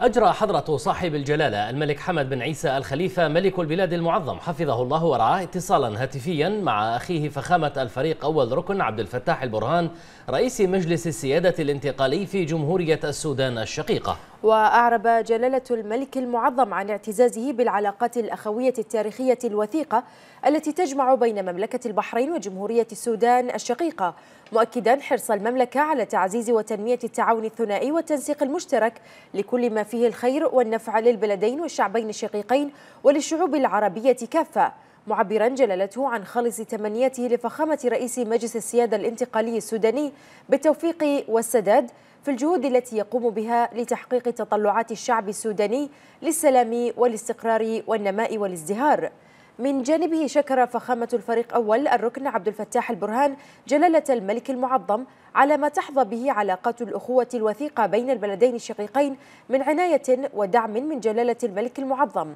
أجرى حضرة صاحب الجلالة الملك حمد بن عيسى الخليفة ملك البلاد المعظم حفظه الله ورعاه اتصالا هاتفيا مع أخيه فخامة الفريق أول ركن عبد الفتاح البرهان رئيس مجلس السيادة الانتقالي في جمهورية السودان الشقيقة وأعرب جلالة الملك المعظم عن اعتزازه بالعلاقات الأخوية التاريخية الوثيقة التي تجمع بين مملكة البحرين وجمهورية السودان الشقيقة مؤكدا حرص المملكة على تعزيز وتنمية التعاون الثنائي والتنسيق المشترك لكل ما فيه الخير والنفع للبلدين والشعبين الشقيقين وللشعوب العربية كافة معبرا جلالته عن خالص تمنيته لفخامة رئيس مجلس السيادة الانتقالي السوداني بالتوفيق والسداد في الجهود التي يقوم بها لتحقيق تطلعات الشعب السوداني للسلام والاستقرار والنماء والازدهار من جانبه شكر فخامة الفريق أول الركن عبد الفتاح البرهان جلالة الملك المعظم على ما تحظى به علاقات الأخوة الوثيقة بين البلدين الشقيقين من عناية ودعم من جلالة الملك المعظم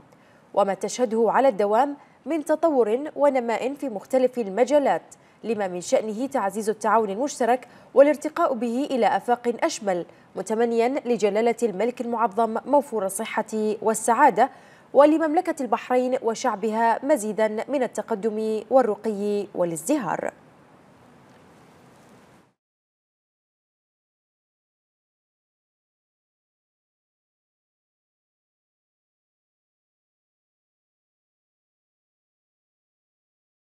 وما تشهده على الدوام من تطور ونماء في مختلف المجالات لما من شأنه تعزيز التعاون المشترك والارتقاء به إلى آفاق أشمل متمنيا لجلالة الملك المعظم موفور الصحة والسعادة ولمملكة البحرين وشعبها مزيدا من التقدم والرقي والازدهار